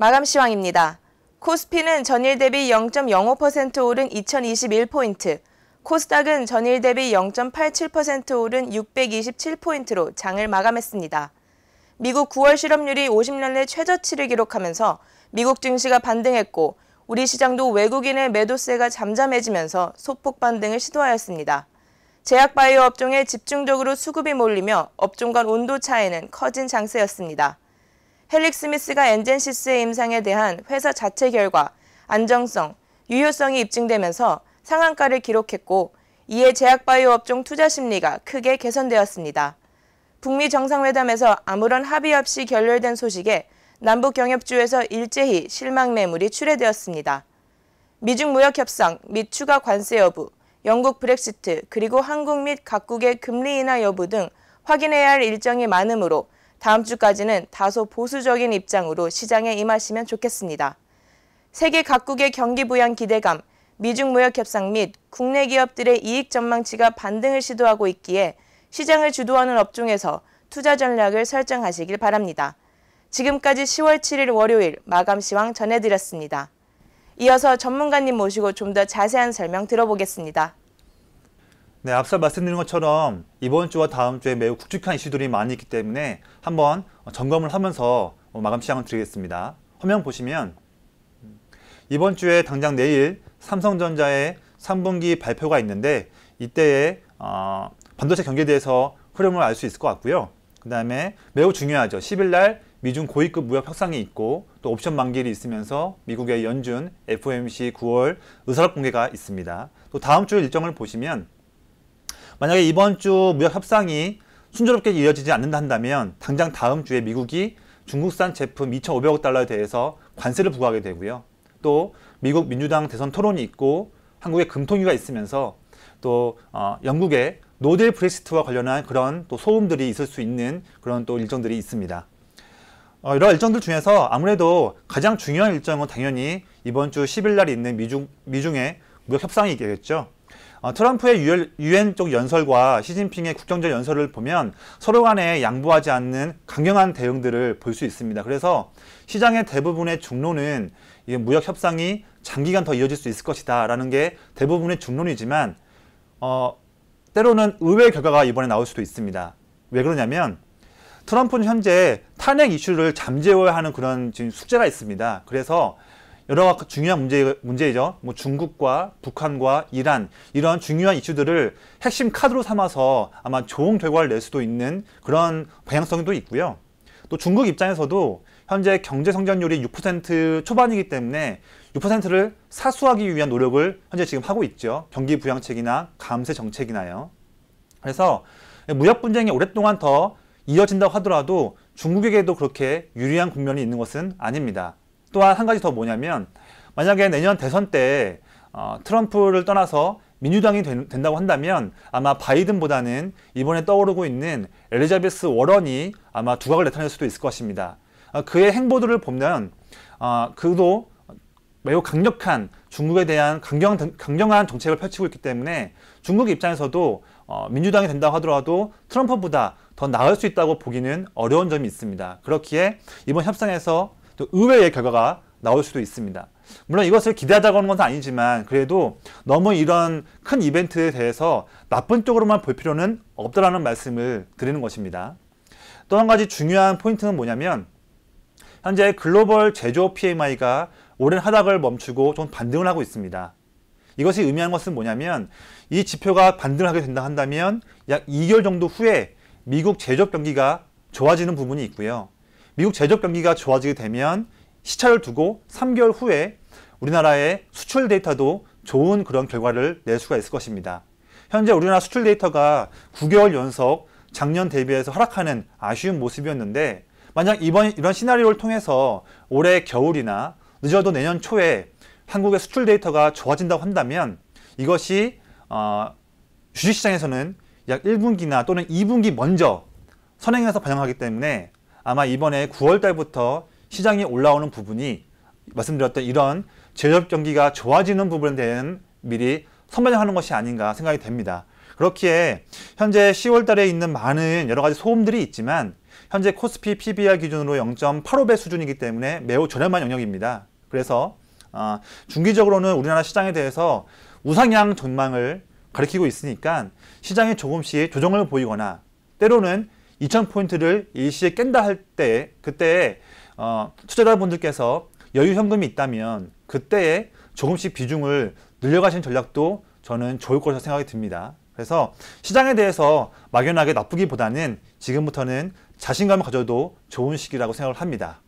마감 시황입니다. 코스피는 전일 대비 0.05% 오른 2021포인트, 코스닥은 전일 대비 0.87% 오른 627포인트로 장을 마감했습니다. 미국 9월 실업률이 50년 내 최저치를 기록하면서 미국 증시가 반등했고 우리 시장도 외국인의 매도세가 잠잠해지면서 소폭 반등을 시도하였습니다. 제약바이오 업종에 집중적으로 수급이 몰리며 업종 간 온도 차이는 커진 장세였습니다. 헬릭 스미스가 엔젠시스의 임상에 대한 회사 자체 결과, 안정성, 유효성이 입증되면서 상한가를 기록했고 이에 제약바이오 업종 투자 심리가 크게 개선되었습니다. 북미 정상회담에서 아무런 합의 없이 결렬된 소식에 남북 경협주에서 일제히 실망 매물이 출회되었습니다. 미중 무역 협상 및 추가 관세 여부, 영국 브렉시트, 그리고 한국 및 각국의 금리 인하 여부 등 확인해야 할 일정이 많으므로 다음 주까지는 다소 보수적인 입장으로 시장에 임하시면 좋겠습니다. 세계 각국의 경기 부양 기대감, 미중 무역 협상 및 국내 기업들의 이익 전망치가 반등을 시도하고 있기에 시장을 주도하는 업종에서 투자 전략을 설정하시길 바랍니다. 지금까지 10월 7일 월요일 마감 시황 전해드렸습니다. 이어서 전문가님 모시고 좀 더 자세한 설명 들어보겠습니다. 네, 앞서 말씀드린 것처럼 이번 주와 다음 주에 매우 굵직한 이슈들이 많이 있기 때문에 한번 점검을 하면서 마감 시장을 드리겠습니다. 화면 보시면 이번 주에 당장 내일 삼성전자의 3분기 발표가 있는데 이때에 어, 반도체 경기에 대해서 흐름을 알 수 있을 것 같고요. 그 다음에 매우 중요하죠. 10일날 미중 고위급 무역 협상이 있고 또 옵션 만기일이 있으면서 미국의 연준 FOMC 9월 의사록 공개가 있습니다. 또 다음 주 일정을 보시면 만약에 이번 주 무역 협상이 순조롭게 이어지지 않는다 한다면 당장 다음 주에 미국이 중국산 제품 2,500억 달러에 대해서 관세를 부과하게 되고요. 또 미국 민주당 대선 토론이 있고 한국의 금통위가 있으면서 또 어, 영국의 노딜 브렉시트와 관련한 그런 또 소음들이 있을 수 있는 그런 또 일정들이 있습니다. 어, 이런 일정들 중에서 아무래도 가장 중요한 일정은 당연히 이번 주 10일 날 있는 미중, 미중의 무역 협상이겠죠. 어, 트럼프의 유엔, 쪽 연설과 시진핑의 국정적 연설을 보면 서로 간에 양보하지 않는 강경한 대응들을 볼 수 있습니다. 그래서 시장의 대부분의 중론은 무역 협상이 장기간 더 이어질 수 있을 것이다 라는 게 대부분의 중론이지만 어, 때로는 의외의 결과가 이번에 나올 수도 있습니다. 왜 그러냐면 트럼프는 현재 탄핵 이슈를 잠재워야 하는 그런 지금 숙제가 있습니다. 그래서 여러 가지 중요한 문제, 문제이죠. 뭐 중국과 북한과 이란 이런 중요한 이슈들을 핵심 카드로 삼아서 아마 좋은 결과를 낼 수도 있는 그런 방향성도 있고요. 또 중국 입장에서도 현재 경제 성장률이 6% 초반이기 때문에 6%를 사수하기 위한 노력을 현재 지금 하고 있죠. 경기 부양책이나 감세 정책이나요. 그래서 무역 분쟁이 오랫동안 더 이어진다고 하더라도 중국에게도 그렇게 유리한 국면이 있는 것은 아닙니다. 또한 한 가지 더 뭐냐면 만약에 내년 대선 때 어, 트럼프를 떠나서 민주당이 된, 다고 한다면 아마 바이든보다는 이번에 떠오르고 있는 엘리자베스 워런이 아마 두각을 나타낼 수도 있을 것입니다. 어, 그의 행보들을 보면 어, 그도 매우 강력한 중국에 대한 강경, 강경한 정책을 펼치고 있기 때문에 중국 입장에서도 어, 민주당이 된다고 하더라도 트럼프보다 더 나을 수 있다고 보기는 어려운 점이 있습니다. 그렇기에 이번 협상에서 또 의외의 결과가 나올 수도 있습니다. 물론 이것을 기대하자고 하는 건 아니지만 그래도 너무 이런 큰 이벤트에 대해서 나쁜 쪽으로만 볼 필요는 없다라는 말씀을 드리는 것입니다. 또 한 가지 중요한 포인트는 뭐냐면 현재 글로벌 제조 PMI가 오랜 하락을 멈추고 좀 반등을 하고 있습니다. 이것이 의미하는 것은 뭐냐면 이 지표가 반등을 하게 된다 한다면 약 2개월 정도 후에 미국 제조업 경기가 좋아지는 부분이 있고요. 미국 제조업 경기가 좋아지게 되면 시차를 두고 3개월 후에 우리나라의 수출 데이터도 좋은 그런 결과를 낼 수가 있을 것입니다. 현재 우리나라 수출 데이터가 9개월 연속 작년 대비해서 하락하는 아쉬운 모습이었는데 만약 이번 이런 시나리오를 통해서 올해 겨울이나 늦어도 내년 초에 한국의 수출 데이터가 좋아진다고 한다면 이것이 어, 주식시장에서는 약 1분기나 또는 2분기 먼저 선행해서 반영하기 때문에 아마 이번에 9월 달부터 시장이 올라오는 부분이 말씀드렸던 이런 제조업 경기가 좋아지는 부분에 대한 미리 선반영하는 것이 아닌가 생각이 됩니다. 그렇기에 현재 10월 달에 있는 많은 여러 가지 소음들이 있지만 현재 코스피 PBR 기준으로 0.85배 수준이기 때문에 매우 저렴한 영역입니다. 그래서 어, 중기적으로는 우리나라 시장에 대해서 우상향 전망을 가리키고 있으니까 시장이 조금씩 조정을 보이거나 때로는 2,000포인트를 일시에 깬다 할 때 그때 어, 투자자분들께서 여유 현금이 있다면 그때에 조금씩 비중을 늘려가시는 전략도 저는 좋을 것이라 생각이 듭니다. 그래서 시장에 대해서 막연하게 나쁘기보다는 지금부터는 자신감을 가져도 좋은 시기라고 생각을 합니다.